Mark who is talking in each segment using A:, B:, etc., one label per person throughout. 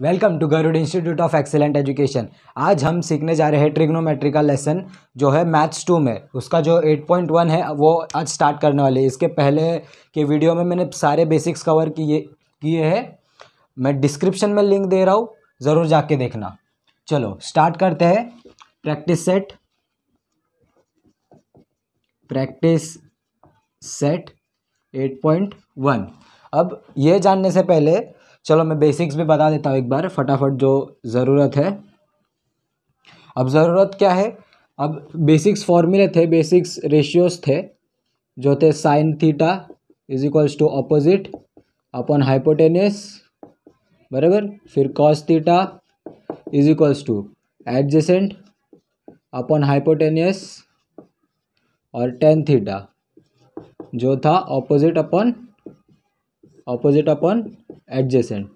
A: Welcome to Garud institute of excellent education आज हम सीखने जा रहे हैं ट्रिग्नोमेट्री का लेसन जो है मैथ्स टू में उसका जो एट पॉइंट वन है वो आज स्टार्ट करने वाले इसके पहले के वीडियो में मैंने सारे बेसिक्स कवर किए किए हैं मैं डिस्क्रिप्शन में लिंक दे रहा हूँ ज़रूर जाके देखना चलो स्टार्ट करते हैं practice set practice set one अब ये जानने से पहले चलो मैं बेसिक्स भी बता देता हूँ एक बार फटाफट जो ज़रूरत है अब ज़रूरत क्या है अब बेसिक्स फॉर्मूले थे बेसिक्स रेशियोज थे जो थे sine theta is equals to opposite upon hypotenuse बराबर फिर cos theta is equals to adjacent upon hypotenuse और टेन थीटा जो था opposite upon opposite upon adjacent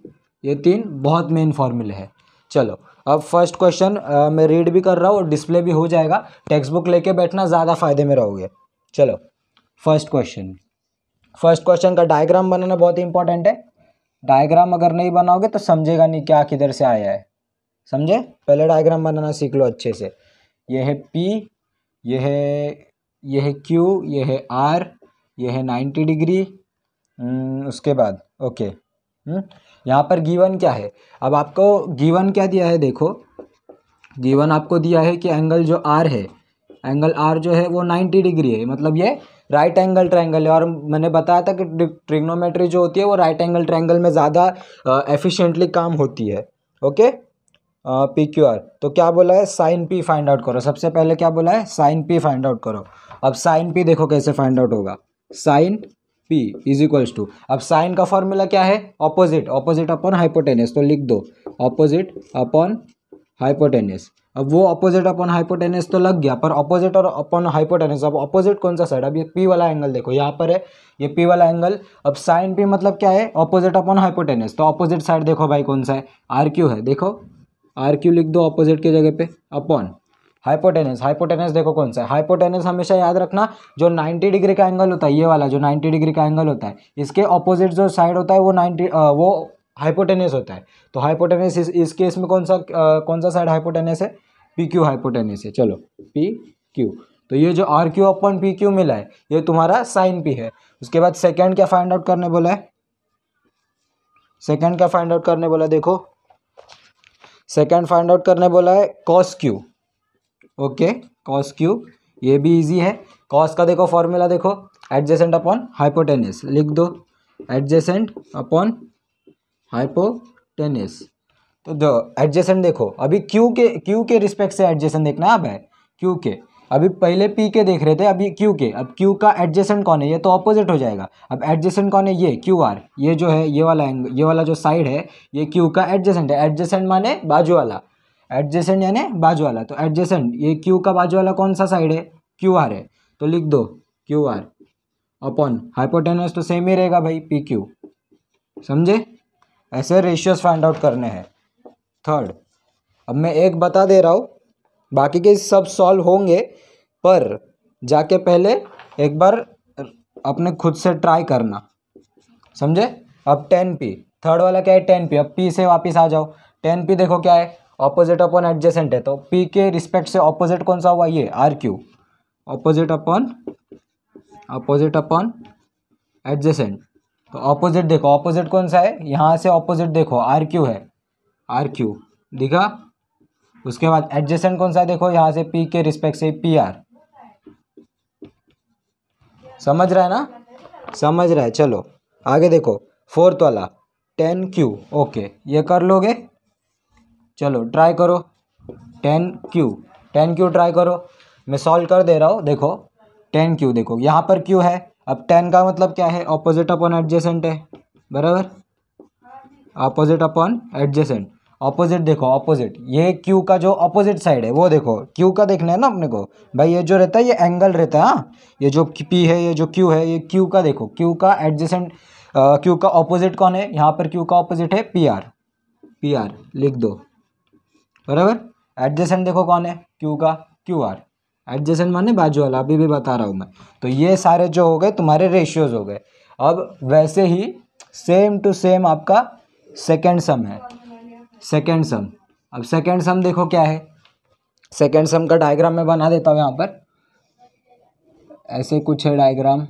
A: ये तीन बहुत मेन फार्मूले हैं चलो अब फर्स्ट क्वेश्चन मैं रीड भी कर रहा हूँ और डिस्प्ले भी हो जाएगा टेक्स्ट बुक लेके बैठना ज़्यादा फायदे में रहोगे चलो फर्स्ट क्वेश्चन फर्स्ट क्वेश्चन का डायग्राम बनाना बहुत इंपॉर्टेंट है डायग्राम अगर नहीं बनाओगे तो समझेगा नहीं क्या किधर से आया है समझे पहले डायग्राम बनाना सीख लो अच्छे से यह है पी यह है यह है क्यू यह है आर यह है नाइन्टी डिग्री उसके बाद ओके हम्म? यहाँ पर गीवन क्या है अब आपको गीवन क्या दिया है देखो गीवन आपको दिया है कि एंगल जो आर है एंगल आर जो है वो नाइन्टी डिग्री है मतलब ये राइट एंगल ट्रायंगल है और मैंने बताया था कि ट्रिग्नोमेट्री जो होती है वो राइट एंगल ट्रायंगल में ज़्यादा एफिशिएंटली काम होती है ओके पी क्यू आर तो क्या बोला है साइन पी फाइंड आउट करो सबसे पहले क्या बोला है साइन पी फाइंड आउट करो अब साइन पी देखो कैसे फाइंड आउट होगा sine P is equals to अब साइन का फॉर्मूला क्या है ऑपोजिट ऑपोजिट अपॉन हाइपोटेनियस तो लिख दो ऑपोजिट अपॉन हाइपोटेनियस अब वो अपोजिट अपॉन हाइपोटेनियस तो लग गया पर अपोजिट और अपॉन हाइपोटेनियस अब अपोजिट कौन सा साइड अब ये पी वाला एंगल देखो यहाँ पर है ये पी वाला एंगल अब साइन पी मतलब क्या है अपोजिट अपॉन हाइपोटेनिस तो अपोजिट साइड देखो भाई कौन सा है आर क्यू है देखो आर क्यू लिख दो अपोजिट की जगह पे अपॉन हाइपोटेनस हाइपोटेनस देखो कौन सा है हाइपोटेनस हमेशा याद रखना जो 90 डिग्री का एंगल होता है ये वाला जो 90 डिग्री का एंगल होता है इसके ऑपोजिट जो साइड होता है वो 90 आ, वो हाइपोटेनस होता है तो हाइपोटेनस इस, इस केस में कौन सा आ, कौन सा साइड हाइपोटेनस है पी क्यू हाइपोटेनस है चलो पी क्यू तो ये जो R Q upon P Q मिला है ये तुम्हारा साइन पी है उसके बाद सेकेंड क्या फाइंड आउट करने बोला है सेकेंड क्या फाइंड आउट करने बोला देखो सेकेंड फाइंड आउट करने बोला है cos Q okay cos Q ये भी इजी है कॉस का देखो फॉर्मूला देखो एडजेसेंट अपॉन हाइपोटेनिस लिख दो एडजेसेंट अपॉन हाइपोटेनिस तो जो एडजेसेंट देखो अभी क्यू के क्यू के रिस्पेक्ट से एडजेसेंट देखना है अब है क्यू के अभी पहले पी के देख रहे थे अभी क्यू के अब क्यू का एडजेसेंट कौन है ये तो ऑपोजिट हो जाएगा अब एडजेसेंट कौन है ये क्यू आर ये जो है ये वाला एंग ये वाला जो साइड है ये क्यू का एडजेसेंट है एडजेसेंट माने बाजू वाला एडजेसेंट यानी बाजू वाला तो एडजेसेंट ये क्यू का बाजू वाला कौन सा साइड है क्यू आर है तो लिख दो क्यू आर अपॉन हाइपोटेनस तो सेम ही रहेगा भाई पी क्यू समझे ऐसे रेशियोज फाइंड आउट करने हैं थर्ड अब मैं एक बता दे रहा हूँ बाकी के सब सॉल्व होंगे पर जाके पहले एक बार अपने खुद से ट्राई करना समझे अब टेन पी थर्ड वाला क्या है टेन पी अब पी से वापस आ जाओ टेन पी देखो क्या है ऑपोजिट अपॉन एडजेसेंट है तो पी के रिस्पेक्ट से ऑपोजिट कौन सा हुआ ये R Q opposite upon opposite upon adjacent तो ऑपोजिट देखो ऑपोजिट कौन सा है यहाँ से ऑपोजिट देखो आर क्यू है आर क्यू दिखा उसके बाद एडजेसेंट कौन सा देखो यहाँ से पी के रिस्पेक्ट से पी आर समझ रहा है ना समझ रहा है चलो आगे देखो फोर्थ वाला टेन क्यू ओके ये कर लोगे चलो ट्राई करो tan Q tan Q try करो मैं सॉल्व कर दे रहा हूँ देखो टेन क्यू देखो यहाँ पर क्यू है अब टेन का मतलब क्या है ऑपोजिट अपॉन एडजेसेंट है बराबर ऑपोजिट अपॉन एडजेसेंट ऑपोजिट देखो ऑपोजिट ये क्यू का जो ऑपोजिट साइड है वो देखो क्यू का देखना है ना अपने को भाई ये जो रहता है ये एंगल रहता है हाँ ये जो पी है ये जो क्यू है ये क्यू का देखो क्यू का एडजेसेंट क्यू का ऑपोजिट कौन है यहाँ पर क्यू का ऑपोजिट है पी आर पी आर लिख दो बराबर एडजेसेंट देखो कौन है क्यू का क्यू आर एडजेसेंट माने बाजू वाला अभी भी बता रहा हूँ मैं तो ये सारे जो हो गए तुम्हारे रेशियोज हो गए अब वैसे ही सेम टू सेम आपका सेकेंड सम है सेकेंड सम अब सेकेंड सम देखो क्या है सेकेंड सम का डायग्राम मैं बना देता हूँ यहाँ पर ऐसे कुछ है डायग्राम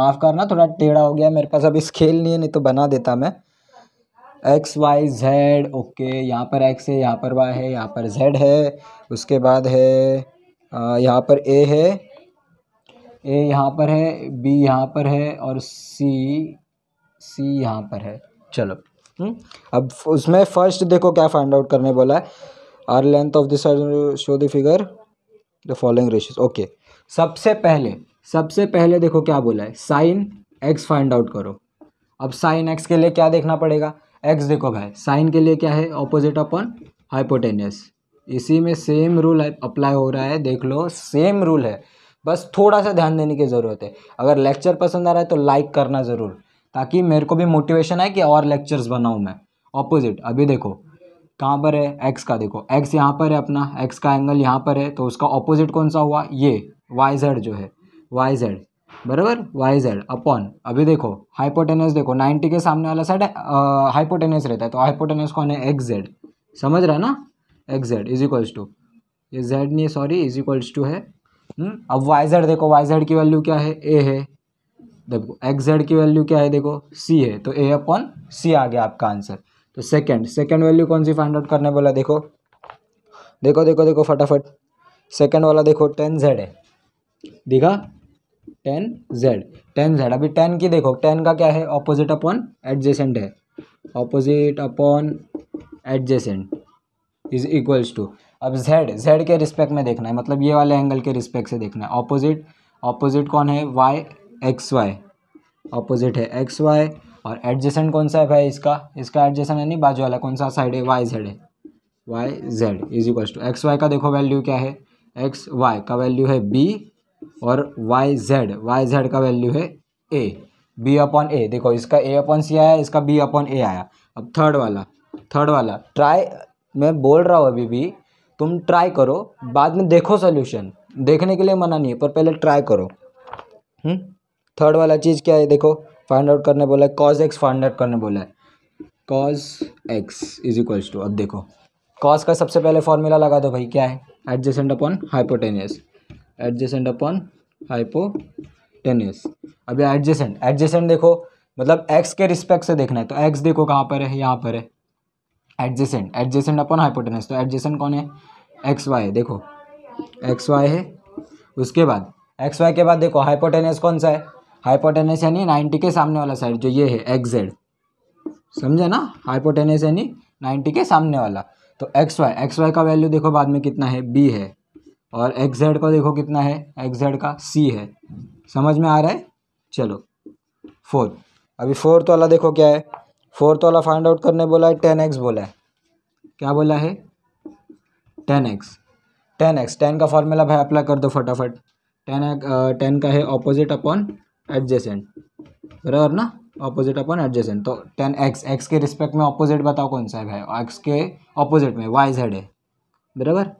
A: माफ़ करना थोड़ा टेढ़ा हो गया मेरे पास अभी स्केल नहीं है नहीं तो बना देता मैं एक्स वाई जेड ओके यहाँ पर एक्स है यहाँ पर वाई है यहाँ पर जेड है उसके बाद है यहाँ पर ए है ए यहाँ पर है बी यहाँ पर है और सी सी यहाँ पर है चलो हुँ? हम्म, अब उसमें फर्स्ट देखो क्या फाइंड आउट करने बोला है R length of this show the figure the following ratios okay सबसे पहले सबसे पहले देखो क्या बोला है साइन एक्स फाइंड आउट करो अब साइन एक्स के लिए क्या देखना पड़ेगा एक्स देखो भाई साइन के लिए क्या है ऑपोजिट अपन हाइपोटेनियस इसी में सेम रूल अप्लाई हो रहा है देख लो सेम रूल है बस थोड़ा सा ध्यान देने की ज़रूरत है अगर लेक्चर पसंद आ रहा है तो लाइक करना ज़रूर ताकि मेरे को भी मोटिवेशन आए कि और लेक्चर्स बनाऊँ मैं ऑपोजिट अभी देखो कहाँ पर है एक्स का देखो एक्स यहाँ पर है अपना एक्स का एंगल यहाँ पर है तो उसका ऑपोजिट कौन सा हुआ ये वाई जेड जो है वाई जेड बराबर वाई जेड अपॉन अभी देखो हाइपोटेनस देखो 90 के सामने वाला साइड हाइपोटेनस रहता है तो हाइपोटेनस कौन है एक्स जेड समझ रहा है ना X Z is equals to ये जेड नहीं सॉरी इज इक्वल्स टू है हुँ? हम्म, अब वाई जेड देखो वाई जेड की वैल्यू क्या है ए है देखो एक्स जेड की वैल्यू क्या है देखो सी है तो ए अपॉन सी आ गया आपका आंसर तो सेकेंड सेकेंड वैल्यू कौन सी फाइंड आउट करने बोला देखो देखो देखो देखो फटाफट सेकेंड वाला देखो टेन जेड है दिखा टेन जेड टेन जेड अभी टेन की देखो टेन का क्या है ऑपोजिट अपॉन एडजेसेंट है opposite upon adjacent is equals to अब जेड जेड के रिस्पेक्ट में देखना है मतलब ये वाले एंगल के रिस्पेक्ट से देखना है ऑपोजिट ऑपोजिट कौन है वाई एक्स वाई ऑपोजिट है एक्स वाई और एडजेसेंट कौन सा है भाई इसका इसका एडजेसेंट है नहीं बाजू वाला कौन सा साइड है वाई जेड है Y Z is equals to X Y का देखो वैल्यू क्या है एक्स वाई का वैल्यू है बी और वाई जेड वाई जेड का वैल्यू है ए बी अपॉन ए देखो इसका ए अपॉन सी आया इसका बी अपॉन ए आया अब थर्ड वाला थर्ड वाला ट्राई मैं बोल रहा हूँ अभी भी तुम ट्राई करो बाद में देखो सोल्यूशन देखने के लिए मना नहीं है पर पहले ट्राई करो थर्ड हम्म? वाला चीज़ क्या है देखो फाइंड आउट करने बोला है कॉज एक्स फाइंड आउट करने बोला है cos X is equals to अब देखो कॉज का सबसे पहले फॉर्मूला लगा दो भाई क्या है adjacent upon hypotenuse adjacent upon hypotenuse अभी एडजेसेंट एडजेसेंट देखो मतलब एक्स के रिस्पेक्ट से देखना है तो एक्स देखो कहाँ पर है यहाँ पर है एडजेसेंट एडजेसेंट अपॉन हाइपोटेनस तो एडजेसेंट कौन है एक्स वाई देखो एक्स वाई है उसके बाद एक्स वाई के बाद देखो हाइपोटेनस कौन सा है हाइपोटेनस यानी नाइन्टी के सामने वाला साइड जो ये है एक्स जेड समझे ना हाइपोटेनस यानी नाइन्टी के सामने वाला तो एक्स वाई एक्स वाई का वैल्यू देखो बाद में कितना है बी है और एक्स जेड को देखो कितना है एक्स जेड का सी है समझ में आ रहा है चलो फोर अभी फोर्थ तो वाला देखो क्या है फोर्थ तो वाला फाइंड आउट करने बोला है टेन एक्स बोला है क्या बोला है tan X tan X tan का फॉर्मूला भाई अप्लाई कर दो फटाफट टेन टेन का है ऑपोजिट अपॉन एडजेसेंट बराबर ना ऑपोजिट अपॉन एडजेसेंट तो टेन एक्स एक्स के रिस्पेक्ट में ऑपोजिट बताओ कौन सा है भाई एक्स के ऑपोजिट में वाई जेड है बराबर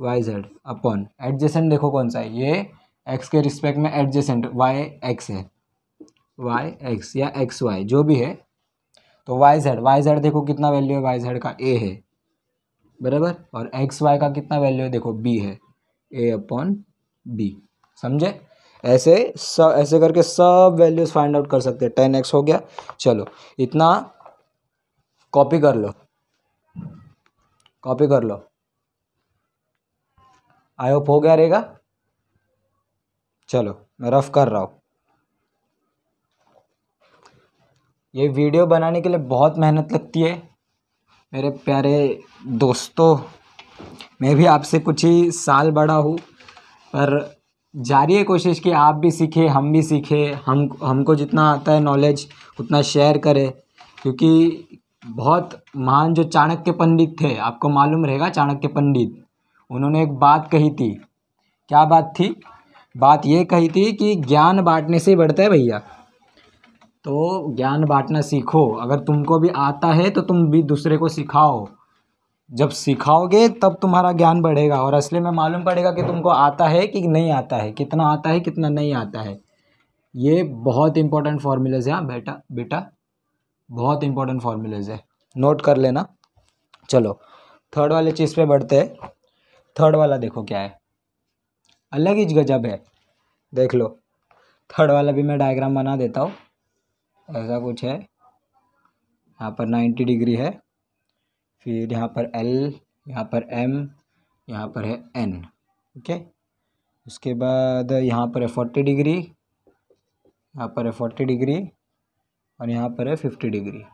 A: वाई जेड अपॉन एडजेसेंट देखो कौन सा है ये एक्स के रिस्पेक्ट में एडजेसेंट वाई एक्स है वाई एक्स या एक्स वाई जो भी है तो वाई जेड वाई जेड देखो कितना वैल्यू है वाई जेड का ए है बराबर और एक्स वाई का कितना वैल्यू है देखो बी है ए अपॉन बी समझे ऐसे सब ऐसे करके सब वैल्यूज फाइंड आउट कर सकते हैं टेन एक्स हो गया चलो इतना कॉपी कर लो कॉपी कर लो आई होप हो गया रहेगा चलो मैं रफ कर रहा हूँ ये वीडियो बनाने के लिए बहुत मेहनत लगती है मेरे प्यारे दोस्तों मैं भी आपसे कुछ ही साल बड़ा हूँ पर जारी है कोशिश कि आप भी सीखें हम भी सीखें हम हमको जितना आता है नॉलेज उतना शेयर करें क्योंकि बहुत महान जो चाणक्य पंडित थे आपको मालूम रहेगा चाणक्य पंडित उन्होंने एक बात कही थी क्या बात थी बात ये कही थी कि ज्ञान बांटने से बढ़ता है भैया तो ज्ञान बांटना सीखो अगर तुमको भी आता है तो तुम भी दूसरे को सिखाओ जब सिखाओगे तब तुम्हारा ज्ञान बढ़ेगा और असली में मालूम पड़ेगा कि तुमको आता है कि नहीं आता है कितना आता है कितना नहीं आता है ये बहुत इंपॉर्टेंट फार्मूलेज है हाँ बेटा बेटा बहुत इंपॉर्टेंट फार्मूलेज है नोट कर लेना चलो थर्ड वाले चीज़ पे बढ़ते हैं थर्ड वाला देखो क्या है अलग ही गजब है देख लो थर्ड वाला भी मैं डायग्राम बना देता हूँ ऐसा कुछ है यहाँ पर नाइन्टी डिग्री है फिर यहाँ पर एल यहाँ पर एम यहाँ पर है एन ओके उसके बाद यहाँ पर है फोर्टी डिग्री यहाँ पर है फोर्टी डिग्री और यहाँ पर है fifty degree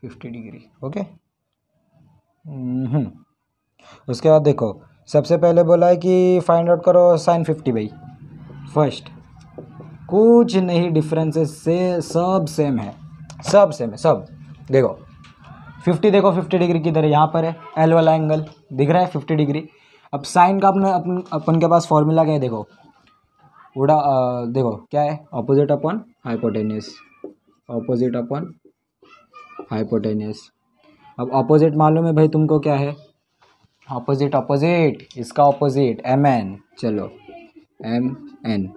A: fifty degree okay हम्म, हम्म। उसके बाद देखो सबसे पहले बोला है कि फाइंड आउट करो साइन फिफ्टी भाई फर्स्ट कुछ नहीं डिफरेंसेस से सब सेम है सब सेम है सब देखो फिफ्टी देखो फिफ्टी डिग्री किधर है यहाँ पर है एल वाला एंगल दिख रहा है फिफ्टी डिग्री अब साइन का अपने अपन अपन के पास फॉर्मूला क्या है देखो उड़ा आ, देखो क्या है opposite upon hypotenuse opposite upon hypotenuse अब ऑपोजिट मालूम है भाई तुमको क्या है अपोजिट अपोजिट इसका अपोजिट एम एन चलो एम एन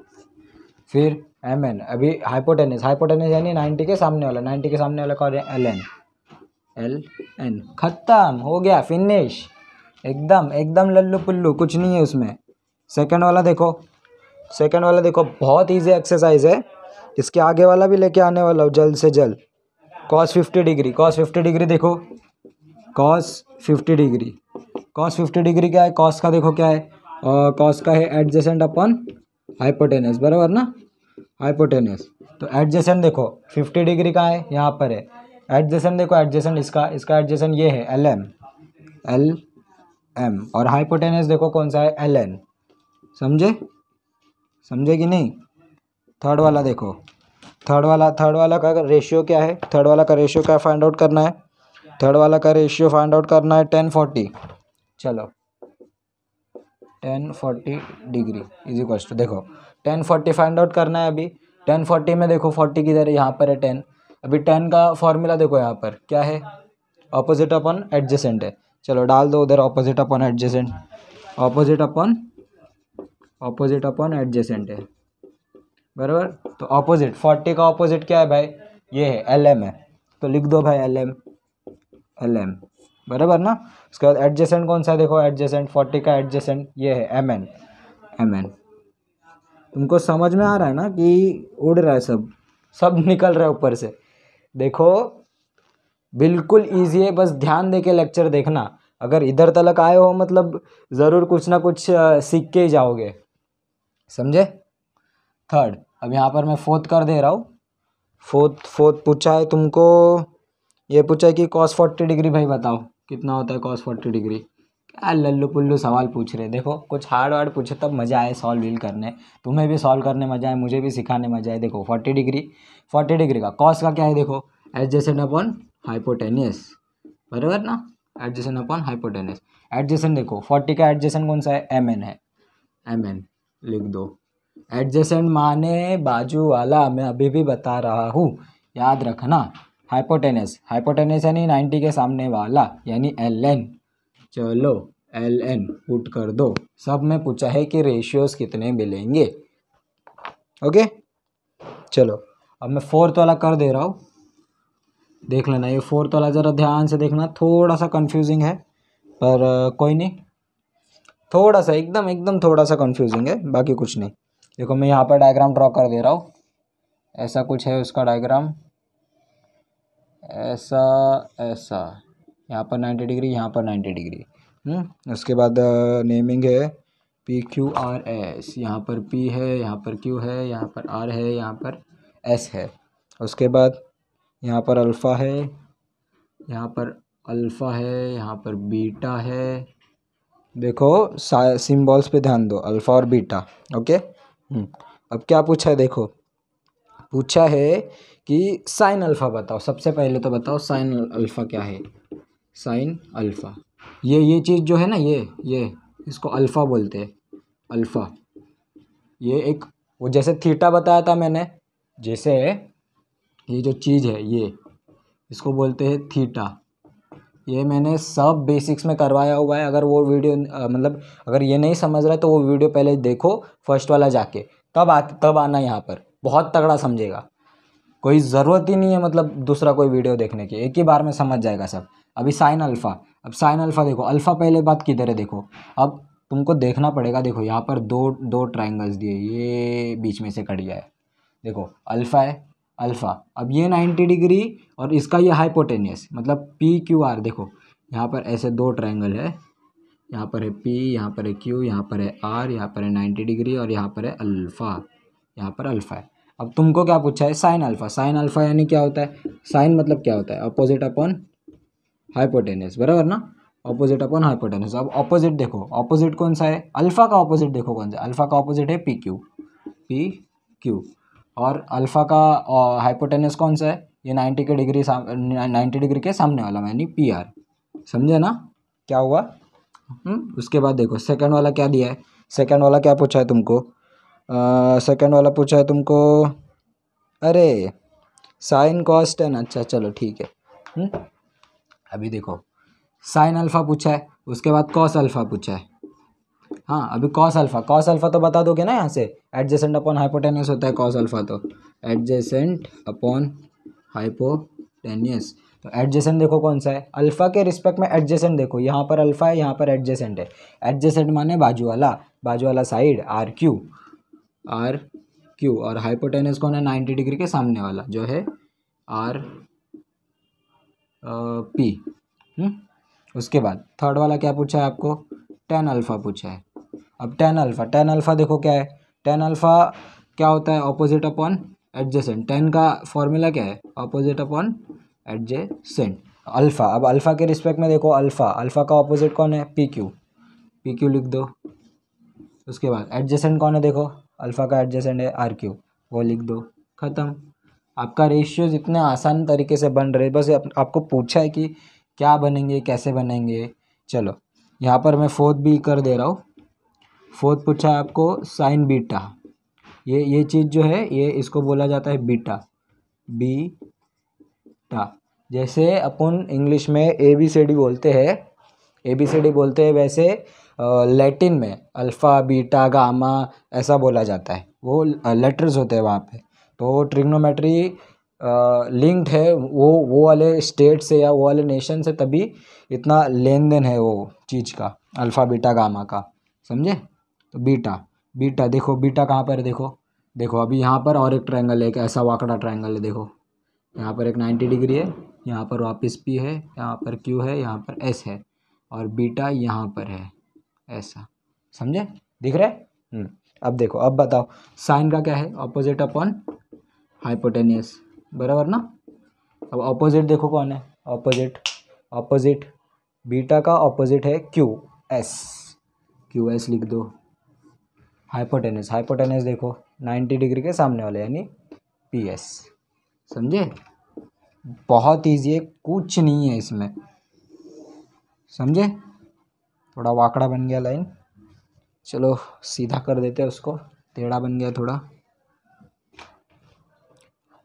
A: फिर एम एन अभी हाइपोटेनिस हाइपोटेनिस यानी नाइन्टी के सामने वाला नाइन्टी के सामने वाला कौन एल एन एल एन ख़त्म हो गया फिनिश एकदम एकदम लल्लू पुल्लू कुछ नहीं है उसमें सेकंड वाला देखो सेकंड वाला देखो बहुत इजी एक्सरसाइज है इसके आगे वाला भी लेके आने वाला हूँ जल्द से जल्द cos fifty degree cos fifty degree देखो cos fifty degree cos fifty degree क्या है कॉस का देखो क्या है कॉस का है एडजेसेंट अपन हाइपोटेनस बराबर ना हाइपोटेनस तो एडजेसेंट देखो फिफ्टी डिग्री का है यहाँ पर है एडजेसेंट देखो एडजेसेंट इसका इसका एडजेसेंट ये है एल एम एल एम और हाइपोटेनस देखो कौन सा है एल एन समझे समझे कि नहीं थर्ड वाला देखो थर्ड वाला थर्ड वाला का रेशियो क्या है थर्ड वाला का रेशियो क्या फाइंड आउट करना है थर्ड वाला का रेशियो फाइंड आउट करना है टेन फोर्टी चलो tan forty degree is equal to देखो टेन फोर्टी फाइंड आउट करना है अभी टेन फोर्टी में देखो फोर्टी किधर है यहाँ पर है टेन अभी टेन का फॉर्मूला देखो यहाँ पर क्या है ऑपोजिट अपन एडजेसेंट है चलो डाल दो उधर opposite upon adjacent opposite upon opposite upon adjacent है बराबर तो ऑपोजिट फोर्टी का ऑपोजिट क्या है भाई ये है एल एम है तो लिख दो भाई एल एम एल एम बराबर ना उसके बाद एडजेसेंट कौन सा देखो एडजेसेंट फोर्टी का एडजेसेंट ये है एम एन एम एन तुमको समझ में आ रहा है ना कि उड़ रहा है सब सब निकल रहा है ऊपर से देखो बिल्कुल ईजी है बस ध्यान दे के लेक्चर देखना अगर इधर तलक आए हो मतलब ज़रूर कुछ ना कुछ सीख के ही जाओगे समझे थर्ड अब यहाँ पर मैं फोर्थ कर दे रहा हूँ फोर्थ फोर्थ पूछा है तुमको ये पूछा है कि कॉस फोर्टी डिग्री भाई बताओ कितना होता है कॉस फोर्टी डिग्री क्या लल्लू पुल्लू सवाल पूछ रहे देखो कुछ हार्ड वार्ड पूछे तब मज़ा आए सॉल्व डील करने तुम्हें भी सॉल्व करने मज़ा आए मुझे भी सिखाने मज़ा आए देखो फोर्टी डिग्री फोर्टी डिग्री का कॉस का क्या है देखो एडजेसन अपॉन हाइपोटेनियस बराबर ना एडजेसन अपॉन हाइपोटेनियस एडजेसन देखो फोर्टी का एडजेसन कौन सा है एम एन है एम एन लिख दो एडजेसन माने बाजू वाला मैं अभी भी बता रहा हूँ याद रखना हाइपोटेनस हाइपोटेनस यानी नाइन्टी के सामने वाला यानी एल एन चलो एल एन पुट कर दो सब में पूछा है कि रेशियोज कितने मिलेंगे ओके चलो अब मैं फोर्थ वाला कर दे रहा हूँ देख लेना ये फोर्थ वाला ज़रा ध्यान से देखना थोड़ा सा कन्फ्यूजिंग है पर कोई नहीं थोड़ा सा एकदम एकदम थोड़ा सा कन्फ्यूजिंग है बाकी कुछ नहीं देखो मैं यहाँ पर डायग्राम ड्रॉ कर दे रहा हूँ ऐसा कुछ है उसका डायग्राम ऐसा ऐसा यहाँ पर नाइन्टी डिग्री यहाँ पर नाइन्टी हम्म, डिग्री उसके बाद नेमिंग है पी क्यू आर एस यहाँ पर पी है यहाँ पर क्यू है यहाँ पर आर है यहाँ पर एस है उसके बाद यहाँ पर अल्फ़ा है यहाँ पर अल्फ़ा है यहाँ पर बीटा है देखो सिम्बॉल्स पे ध्यान दो अल्फ़ा और बीटा ओके हम्म, अब क्या पूछा है देखो पूछा है कि साइन अल्फ़ा बताओ सबसे पहले तो बताओ साइन अल्फ़ा क्या है साइन अल्फ़ा ये ये चीज़ जो है ना ये ये इसको अल्फ़ा बोलते हैं अल्फ़ा ये एक वो जैसे थीटा बताया था मैंने जैसे ये जो चीज़ है ये इसको बोलते हैं थीटा ये मैंने सब बेसिक्स में करवाया हुआ है अगर वो वीडियो आ, मतलब अगर ये नहीं समझ रहा है तो वो वीडियो पहले देखो फर्स्ट वाला जाके तब आ तब आना यहाँ पर बहुत तगड़ा समझेगा कोई ज़रूरत ही नहीं है मतलब दूसरा कोई वीडियो देखने की एक ही बार में समझ जाएगा सब अभी साइन अल्फ़ा अब साइन अल्फ़ा देखो अल्फ़ा पहले बात किधर है देखो अब तुमको देखना पड़ेगा देखो यहाँ पर दो दो ट्राइंगल्स दिए ये बीच में से कट गया है देखो अल्फ़ा है अल्फ़ा अब ये नाइन्टी डिग्री और इसका ये हाइपोटेनियस मतलब पी क्यू आर देखो यहाँ पर ऐसे दो ट्राइंगल है यहाँ पर है पी यहाँ पर है क्यू यहाँ पर है आर यहाँ पर है नाइन्टी डिग्री और यहाँ पर है अल्फ़ा यहाँ पर अल्फ़ा है अब तुमको क्या पूछा है साइन अल्फा साइन अल्फा यानी क्या होता है साइन मतलब क्या होता है अपोजिट अपॉन हाइपोटेनस बराबर ना ऑपोजिट अपॉन हाइपोटेनस अब ऑपोजिट देखो ऑपोजिट कौन सा है अल्फा का ऑपोजिट देखो कौन सा अल्फा का ऑपोजिट है पी क्यू पी क्यू और अल्फा का हाइपोटेनस कौन सा है ये नाइन्टी के डिग्री नाइन्टी डिग्री के सामने वाला यानी पी आर समझे ना क्या हुआ हुँ? हम्म, उसके बाद देखो सेकेंड वाला क्या दिया है सेकेंड वाला क्या पूछा है तुमको सेकंड वाला पूछा है तुमको अरे साइन कॉस टेन अच्छा चलो ठीक है हुँ? हम्म, अभी देखो साइन अल्फ़ा पूछा है उसके बाद कॉस अल्फ़ा पूछा है हाँ अभी कॉस अल्फ़ा कॉस अल्फ़ा तो बता दोगे ना यहाँ से एडजेसेंट अपॉन हाइपोटेनियस होता है कॉस अल्फ़ा तो एडजेसेंट अपॉन हाइपोटेनियस तो एडजेसेंट देखो कौन सा है अल्फ़ा के रिस्पेक्ट में एडजेसेंट देखो यहाँ पर अल्फ़ा है यहाँ पर एडजेसेंट है एडजेसेंट माने बाजू वाला बाजू वाला side R Q R Q और हाइपोटेनस कौन है नाइन्टी डिग्री के सामने वाला जो है आर पी हम्म? उसके बाद थर्ड वाला क्या पूछा है आपको टेन अल्फ़ा पूछा है अब टेन अल्फ़ा टेन अल्फ़ा देखो क्या है टेन अल्फ़ा क्या होता है ऑपोजिट अपॉन एडजेसेंट टेन का फॉर्मूला क्या है ऑपोजिट अपॉन एडजेसेंट अल्फ़ा अब अल्फ़ा के रिस्पेक्ट में देखो अल्फ़ा अल्फ़ा का ऑपोजिट कौन है पी क्यू पी क्यू लिख दो उसके बाद एडजेसेंट कौन है देखो अल्फ़ा का एडजेसेंट है आर क्यू वो लिख दो ख़त्म आपका रेशियोज इतने आसान तरीके से बन रहे बस आप, आपको पूछा है कि क्या बनेंगे कैसे बनेंगे चलो यहाँ पर मैं फोर्थ भी कर दे रहा हूँ फोर्थ पूछा है आपको साइन बीटा ये ये चीज़ जो है ये इसको बोला जाता है बीटा बी टा जैसे अपन इंग्लिश में ए बी सी डी बोलते हैं ए बी सी डी बोलते हैं वैसे लैटिन में अल्फ़ा बीटा गामा ऐसा बोला जाता है वो लेटर्स होते हैं वहाँ पे तो ट्रिग्नोमेट्री लिंक्ड है वो वो वाले स्टेट से या वो वाले नेशन से तभी इतना लेन देन है वो चीज़ का अल्फ़ा बीटा गामा का समझे तो बीटा बीटा देखो बीटा कहाँ पर है देखो देखो अभी यहाँ पर और एक ट्रायंगल है एक ऐसा वाकड़ा ट्रायंगल है देखो यहाँ पर एक नाइन्टी डिग्री है यहाँ पर वापस पी है यहाँ पर क्यू है यहाँ पर एस है और बीटा यहाँ पर है ऐसा समझे दिख रहा है हम्म। अब देखो अब बताओ साइन का क्या है ऑपोजिट अपॉन हाइपोटेनियस बराबर ना अब ऑपोजिट देखो कौन है ऑपोजिट ऑपोजिट बीटा का ऑपोजिट है क्यू एस क्यू एस लिख दो हाइपोटेनियस हाइपोटेनियस देखो 90 डिग्री के सामने वाले यानी पी एस समझे बहुत ईजी है कुछ नहीं है इसमें समझे थोड़ा वाकड़ा बन गया लाइन चलो सीधा कर देते हैं उसको टेढ़ा बन गया थोड़ा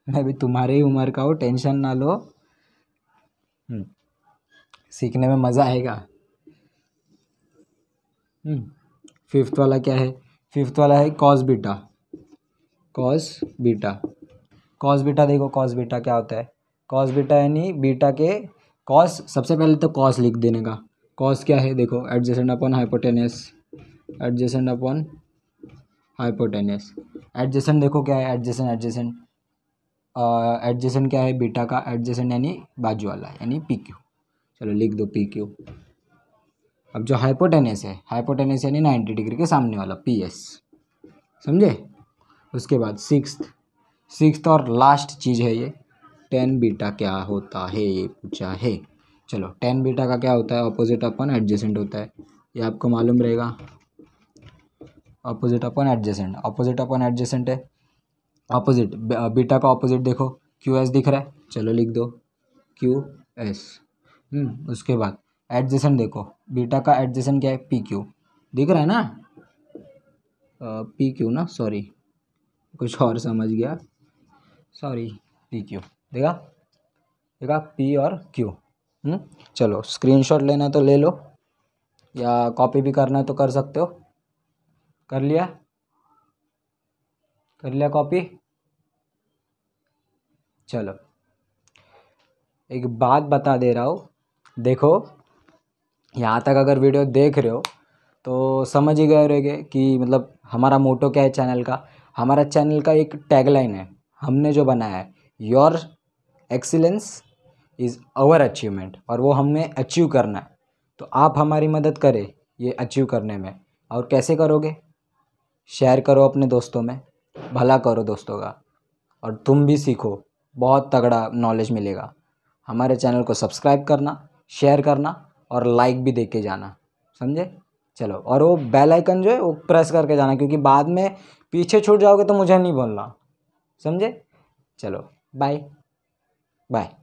A: मैं भी तुम्हारे ही उम्र का हो टेंशन ना लो हम्म, सीखने में मज़ा आएगा फिफ्थ हम्म, वाला क्या है फिफ्थ वाला है cos beta cos beta cos beta देखो कॉस बीटा क्या होता है कॉस बीटा यानी बीटा के कॉस सबसे पहले तो कॉस लिख देने का कॉस क्या है देखो adjacent upon hypotenuse adjacent upon hypotenuse adjacent देखो क्या है एडजेसेंट एडजेसेंट एडजेसेंट क्या है बीटा का एडजेसेंट यानी बाजू वाला यानी पी क्यू चलो लिख दो पी क्यू अब जो हाइपोटेनियस है हाइपोटेनियस यानी नाइन्टी डिग्री के सामने वाला पी एस समझे उसके बाद सिक्स सिक्स और लास्ट चीज़ है ये टेन बीटा क्या होता है ये पूछा है चलो टेन बीटा का क्या होता है अपोजिट अपन एडजेसेंट होता है ये आपको मालूम रहेगा opposite upon adjacent opposite upon adjacent है अपोजिट बीटा का अपोजिट देखो क्यू एस दिख रहा है चलो लिख दो क्यू हम्म, एस उसके बाद एडजेसेंट देखो बीटा का एडजेसेंट क्या है पी क्यू दिख रहा है ना पी क्यू ना सॉरी कुछ और समझ गया सॉरी पी क्यू देखा देखा पी और क्यू हम्म? चलो स्क्रीनशॉट लेना तो ले लो या कॉपी भी करना है तो कर सकते हो कर लिया कर लिया कॉपी चलो एक बात बता दे रहा हूँ देखो यहाँ तक अगर वीडियो देख रहे हो तो समझ ही गए रहेगे कि मतलब हमारा मोटो क्या है चैनल का हमारा चैनल का एक टैगलाइन है हमने जो बनाया है your excellence is our achievement और वो हमें अचीव करना है तो आप हमारी मदद करें ये अचीव करने में और कैसे करोगे शेयर करो अपने दोस्तों में भला करो दोस्तों का और तुम भी सीखो बहुत तगड़ा नॉलेज मिलेगा हमारे चैनल को सब्सक्राइब करना शेयर करना और लाइक भी दे के जाना समझे चलो और वो बेल आइकन जो है वो प्रेस करके जाना क्योंकि बाद में पीछे छूट जाओगे तो मुझे नहीं बोलना समझे चलो बाय बाय